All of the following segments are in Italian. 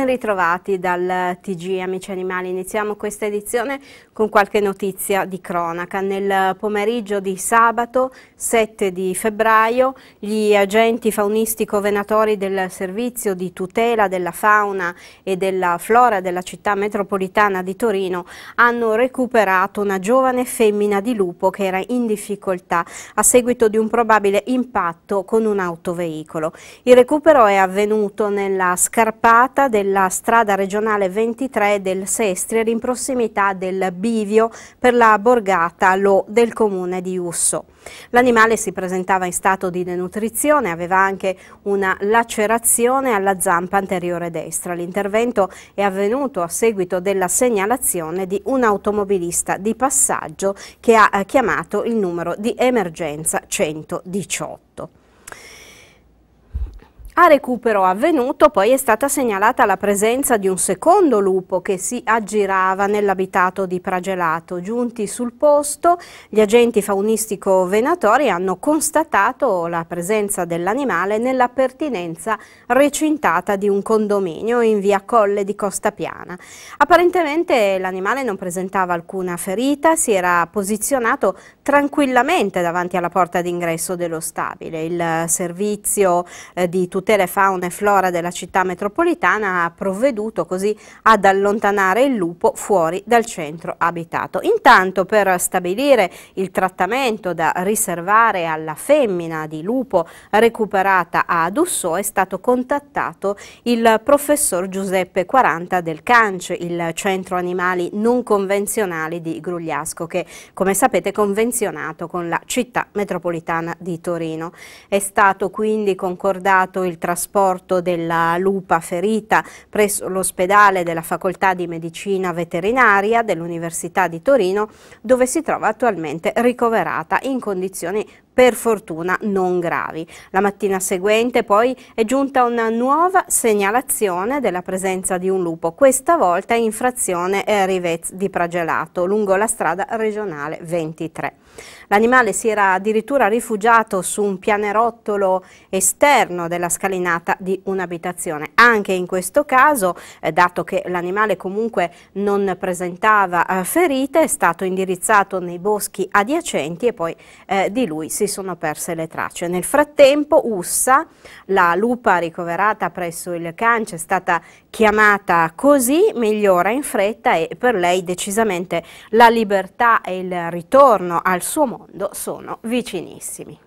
Ben ritrovati dal TG Amici Animali. Iniziamo questa edizione con qualche notizia di cronaca. Nel pomeriggio di sabato 7 di febbraio gli agenti faunistico-venatori del servizio di tutela della fauna e della flora della città metropolitana di Torino hanno recuperato una giovane femmina di lupo che era in difficoltà a seguito di un probabile impatto con un autoveicolo. Il recupero è avvenuto nella scarpata del della strada regionale 23 del Sestriere in prossimità del Bivio per la borgata Lo del comune di Usso. L'animale si presentava in stato di denutrizione, aveva anche una lacerazione alla zampa anteriore destra. L'intervento è avvenuto a seguito della segnalazione di un automobilista di passaggio che ha eh, chiamato il numero di emergenza 118. A recupero avvenuto poi è stata segnalata la presenza di un secondo lupo che si aggirava nell'abitato di Pragelato. Giunti sul posto, gli agenti faunistico-venatori hanno constatato la presenza dell'animale nella pertinenza recintata di un condominio in via Colle di Costa Piana. Apparentemente l'animale non presentava alcuna ferita, si era posizionato tranquillamente davanti alla porta d'ingresso dello stabile. Il eh, servizio eh, di tutela fauna e flora della città metropolitana ha provveduto così ad allontanare il lupo fuori dal centro abitato. Intanto per stabilire il trattamento da riservare alla femmina di lupo recuperata a Dusso è stato contattato il professor Giuseppe Quaranta del Cance, il centro animali non convenzionali di Grugliasco che come sapete convenziona convenzionato con la città metropolitana di Torino. È stato quindi concordato il trasporto della lupa ferita presso l'ospedale della Facoltà di Medicina Veterinaria dell'Università di Torino dove si trova attualmente ricoverata in condizioni per fortuna non gravi. La mattina seguente poi è giunta una nuova segnalazione della presenza di un lupo, questa volta in frazione Rivez di Pragelato, lungo la strada regionale 23. L'animale si era addirittura rifugiato su un pianerottolo esterno della scalinata di un'abitazione. Anche in questo caso, eh, dato che l'animale comunque non presentava eh, ferite, è stato indirizzato nei boschi adiacenti e poi eh, di lui si sono perse le tracce. Nel frattempo Ussa, la lupa ricoverata presso il Cancio, è stata chiamata così migliora in fretta e per lei decisamente la libertà e il ritorno al suo mondo sono vicinissimi.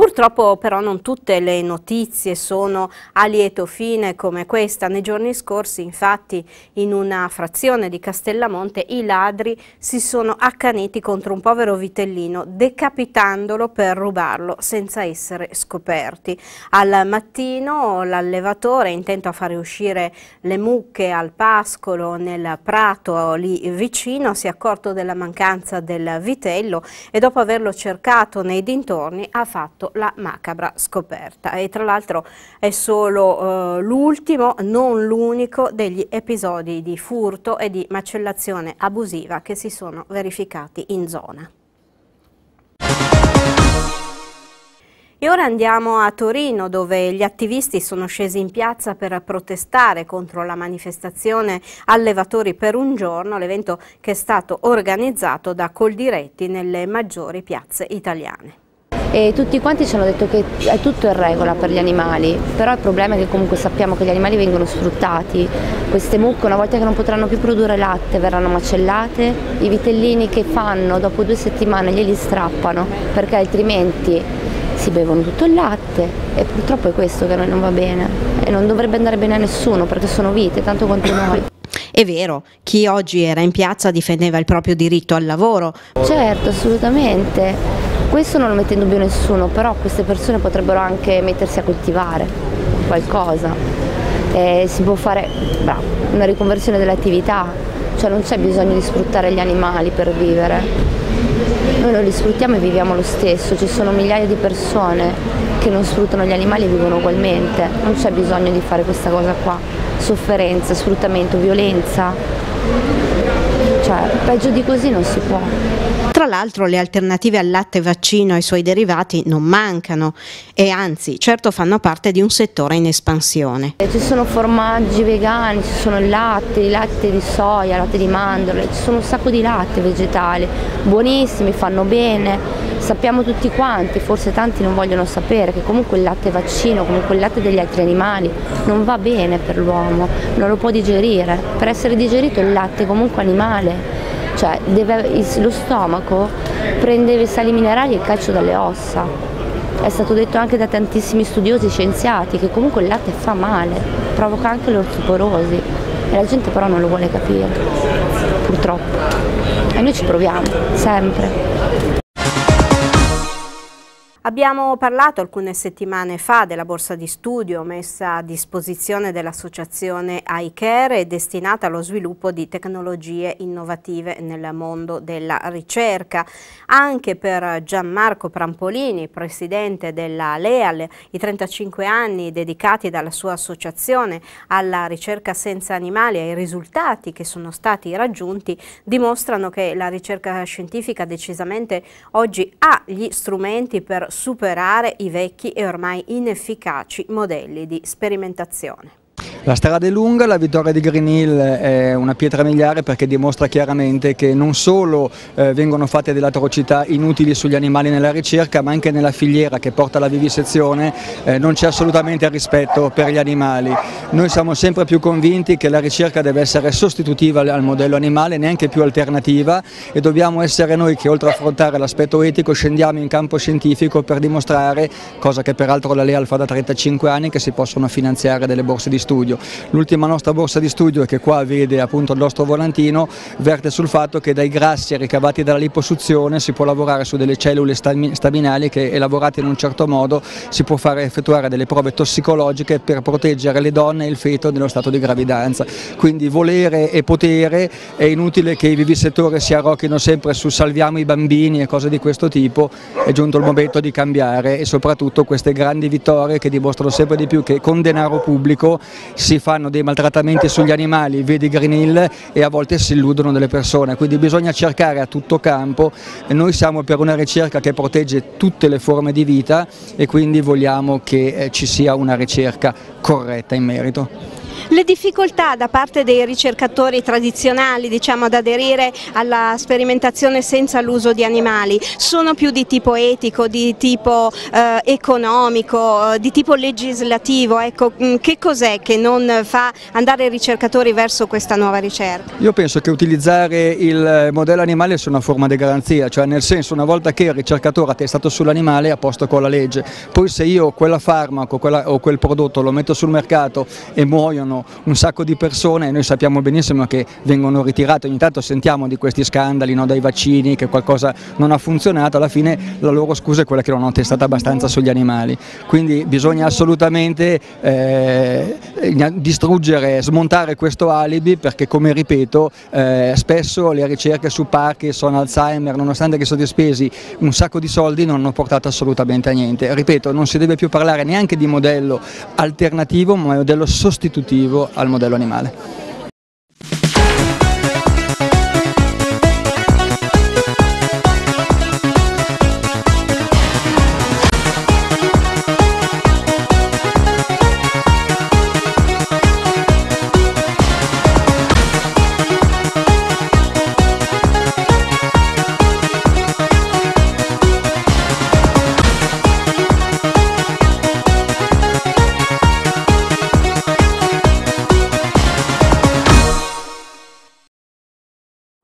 Purtroppo però non tutte le notizie sono a lieto fine come questa. Nei giorni scorsi infatti in una frazione di Castellamonte i ladri si sono accaniti contro un povero vitellino decapitandolo per rubarlo senza essere scoperti. Al mattino l'allevatore intento a fare uscire le mucche al pascolo nel prato lì vicino si è accorto della mancanza del vitello e dopo averlo cercato nei dintorni ha fatto la macabra scoperta e tra l'altro è solo eh, l'ultimo, non l'unico degli episodi di furto e di macellazione abusiva che si sono verificati in zona. E ora andiamo a Torino dove gli attivisti sono scesi in piazza per protestare contro la manifestazione Allevatori per un giorno, l'evento che è stato organizzato da Coldiretti nelle maggiori piazze italiane e tutti quanti ci hanno detto che è tutto in regola per gli animali, però il problema è che comunque sappiamo che gli animali vengono sfruttati, queste mucche una volta che non potranno più produrre latte verranno macellate, i vitellini che fanno dopo due settimane glieli strappano perché altrimenti si bevono tutto il latte e purtroppo è questo che a noi non va bene e non dovrebbe andare bene a nessuno perché sono vite tanto quanto noi. È vero, chi oggi era in piazza difendeva il proprio diritto al lavoro. Certo, assolutamente questo non lo mette in dubbio nessuno, però queste persone potrebbero anche mettersi a coltivare qualcosa. Eh, si può fare beh, una riconversione dell'attività, cioè non c'è bisogno di sfruttare gli animali per vivere. Noi non li sfruttiamo e viviamo lo stesso, ci sono migliaia di persone che non sfruttano gli animali e vivono ugualmente, non c'è bisogno di fare questa cosa qua, sofferenza, sfruttamento, violenza, cioè peggio di così non si può. Tra l'altro le alternative al latte vaccino e ai suoi derivati non mancano e anzi certo fanno parte di un settore in espansione. Ci sono formaggi vegani, ci sono il latte, il latte di soia, latte di mandorle, ci sono un sacco di latte vegetali, buonissimi, fanno bene, sappiamo tutti quanti, forse tanti non vogliono sapere che comunque il latte vaccino, comunque il latte degli altri animali non va bene per l'uomo, non lo può digerire, per essere digerito il latte è comunque animale cioè deve, lo stomaco prende sali minerali e calcio dalle ossa. È stato detto anche da tantissimi studiosi scienziati che comunque il latte fa male, provoca anche l'ortoporosi e la gente però non lo vuole capire, purtroppo. E noi ci proviamo, sempre. Abbiamo parlato alcune settimane fa della borsa di studio messa a disposizione dell'associazione iCare e destinata allo sviluppo di tecnologie innovative nel mondo della ricerca. Anche per Gianmarco Prampolini, presidente della Leal, i 35 anni dedicati dalla sua associazione alla ricerca senza animali e i risultati che sono stati raggiunti dimostrano che la ricerca scientifica decisamente oggi ha gli strumenti per superare i vecchi e ormai inefficaci modelli di sperimentazione. La strada è lunga, la vittoria di Green Hill è una pietra miliare perché dimostra chiaramente che non solo eh, vengono fatte delle atrocità inutili sugli animali nella ricerca ma anche nella filiera che porta alla vivisezione eh, non c'è assolutamente rispetto per gli animali. Noi siamo sempre più convinti che la ricerca deve essere sostitutiva al modello animale, neanche più alternativa e dobbiamo essere noi che oltre a affrontare l'aspetto etico scendiamo in campo scientifico per dimostrare, cosa che peraltro la Lea fa da 35 anni, che si possono finanziare delle borse di studio studio. L'ultima nostra borsa di studio, che qua vede appunto il nostro volantino, verte sul fatto che dai grassi ricavati dalla liposuzione si può lavorare su delle cellule staminali che elaborate in un certo modo si può fare effettuare delle prove tossicologiche per proteggere le donne e il feto nello stato di gravidanza. Quindi volere e potere, è inutile che i vivisettori si arrocchino sempre su salviamo i bambini e cose di questo tipo, è giunto il momento di cambiare e soprattutto queste grandi vittorie che dimostrano sempre di più che con denaro pubblico si fanno dei maltrattamenti sugli animali, vedi Green Hill e a volte si illudono delle persone, quindi bisogna cercare a tutto campo, noi siamo per una ricerca che protegge tutte le forme di vita e quindi vogliamo che eh, ci sia una ricerca corretta in merito. Le difficoltà da parte dei ricercatori tradizionali diciamo, ad aderire alla sperimentazione senza l'uso di animali sono più di tipo etico, di tipo eh, economico, eh, di tipo legislativo, ecco, mm, che cos'è che non fa andare i ricercatori verso questa nuova ricerca? Io penso che utilizzare il modello animale sia una forma di garanzia, cioè nel senso una volta che il ricercatore ha testato sull'animale è a posto con la legge, poi se io quella farmaco quella, o quel prodotto lo metto sul mercato e muoiono un sacco di persone e noi sappiamo benissimo che vengono ritirate, ogni tanto sentiamo di questi scandali no, dai vaccini, che qualcosa non ha funzionato, alla fine la loro scusa è quella che non hanno testato abbastanza sugli animali, quindi bisogna assolutamente eh, distruggere, smontare questo alibi perché come ripeto eh, spesso le ricerche su Parkinson, Alzheimer, nonostante che sono spesi un sacco di soldi non hanno portato assolutamente a niente, ripeto non si deve più parlare neanche di modello alternativo ma modello sostitutivo alternativo al modello animale.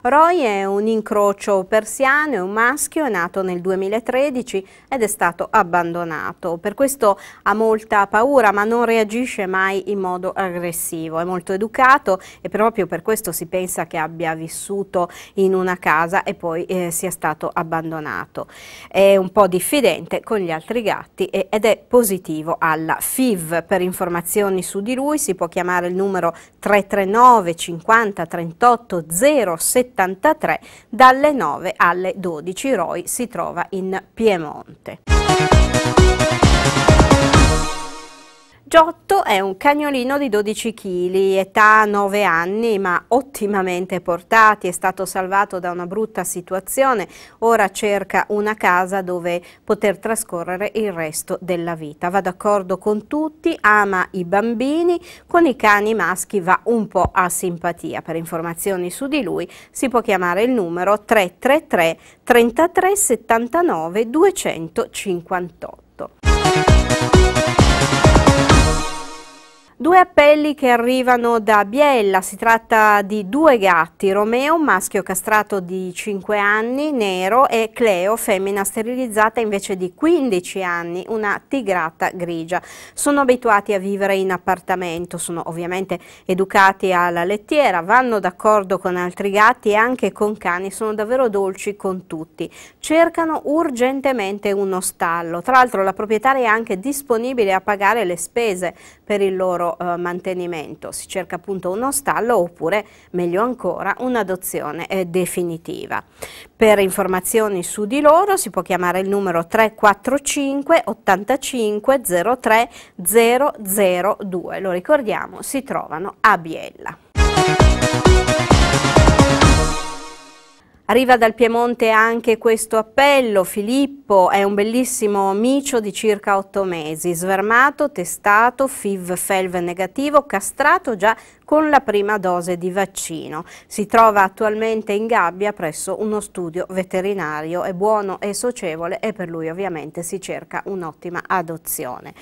Roy è un incrocio persiano, è un maschio, è nato nel 2013 ed è stato abbandonato. Per questo ha molta paura ma non reagisce mai in modo aggressivo. È molto educato e proprio per questo si pensa che abbia vissuto in una casa e poi eh, sia stato abbandonato. È un po' diffidente con gli altri gatti ed è positivo alla FIV. Per informazioni su di lui si può chiamare il numero 339 50 38 070 73 dalle 9 alle 12. Roy si trova in Piemonte. Giotto è un cagnolino di 12 kg, età 9 anni ma ottimamente portati, è stato salvato da una brutta situazione, ora cerca una casa dove poter trascorrere il resto della vita. Va d'accordo con tutti, ama i bambini, con i cani maschi va un po' a simpatia. Per informazioni su di lui si può chiamare il numero 333 33 79 258. Due appelli che arrivano da Biella, si tratta di due gatti, Romeo, maschio castrato di 5 anni, nero, e Cleo, femmina sterilizzata invece di 15 anni, una tigrata grigia. Sono abituati a vivere in appartamento, sono ovviamente educati alla lettiera, vanno d'accordo con altri gatti e anche con cani, sono davvero dolci con tutti. Cercano urgentemente uno stallo, tra l'altro la proprietaria è anche disponibile a pagare le spese per il loro loro eh, mantenimento. Si cerca appunto uno stallo oppure, meglio ancora, un'adozione eh, definitiva. Per informazioni su di loro si può chiamare il numero 345 85 03 002. Lo ricordiamo, si trovano a Biella. Arriva dal Piemonte anche questo appello. Filippo è un bellissimo micio di circa otto mesi, svermato, testato, FIV-FELV negativo, castrato già con la prima dose di vaccino. Si trova attualmente in gabbia presso uno studio veterinario, è buono e socievole e per lui ovviamente si cerca un'ottima adozione.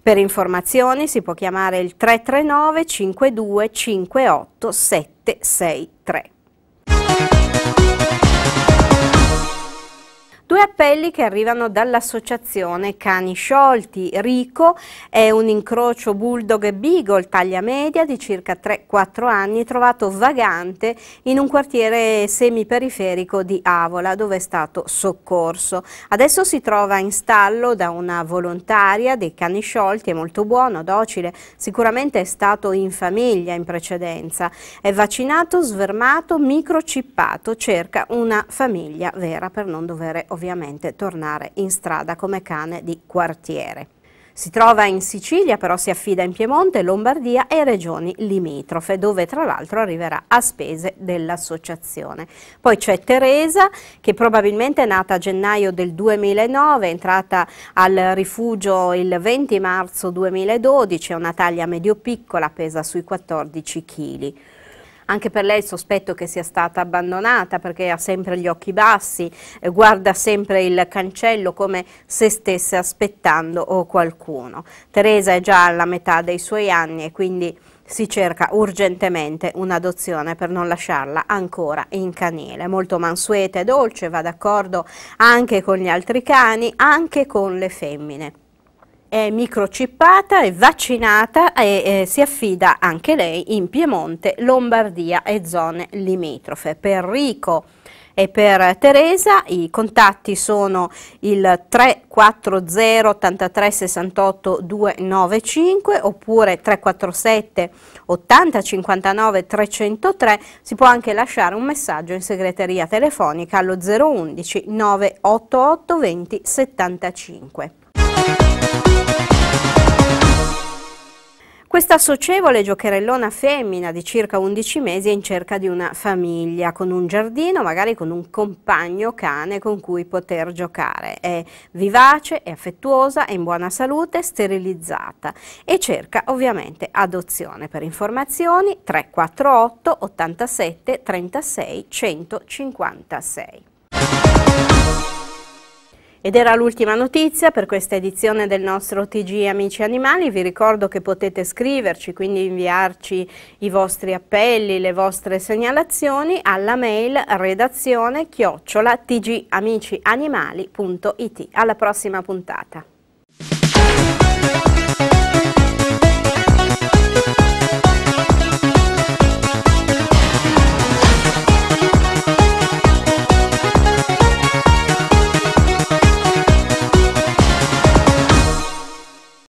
Per informazioni si può chiamare il 339 52 58 763. Due appelli che arrivano dall'associazione Cani Sciolti. Rico è un incrocio bulldog e beagle, taglia media di circa 3-4 anni, trovato vagante in un quartiere semiperiferico di Avola, dove è stato soccorso. Adesso si trova in stallo da una volontaria dei Cani Sciolti, è molto buono, docile, sicuramente è stato in famiglia in precedenza. È vaccinato, svermato, microcippato, cerca una famiglia vera per non dover ovviamente ovviamente tornare in strada come cane di quartiere. Si trova in Sicilia, però si affida in Piemonte, Lombardia e regioni limitrofe, dove tra l'altro arriverà a spese dell'associazione. Poi c'è Teresa, che probabilmente è nata a gennaio del 2009, è entrata al rifugio il 20 marzo 2012, ha una taglia medio-piccola, pesa sui 14 kg anche per lei il sospetto che sia stata abbandonata perché ha sempre gli occhi bassi, eh, guarda sempre il cancello come se stesse aspettando qualcuno. Teresa è già alla metà dei suoi anni e quindi si cerca urgentemente un'adozione per non lasciarla ancora in canile. Molto mansueta e dolce, va d'accordo anche con gli altri cani, anche con le femmine è microchippata, è vaccinata e eh, si affida anche lei in Piemonte, Lombardia e zone limitrofe. Per Rico e per Teresa i contatti sono il 340 83 68 295 oppure 347 80 59 303 si può anche lasciare un messaggio in segreteria telefonica allo 011 988 20 75 questa socievole giocherellona femmina di circa 11 mesi è in cerca di una famiglia, con un giardino, magari con un compagno cane con cui poter giocare. È vivace, è affettuosa, è in buona salute, sterilizzata e cerca ovviamente adozione. Per informazioni 348 87 36 156. Ed era l'ultima notizia per questa edizione del nostro TG Amici Animali, vi ricordo che potete scriverci, quindi inviarci i vostri appelli, le vostre segnalazioni alla mail redazione chiocciola tgamicianimali.it. Alla prossima puntata.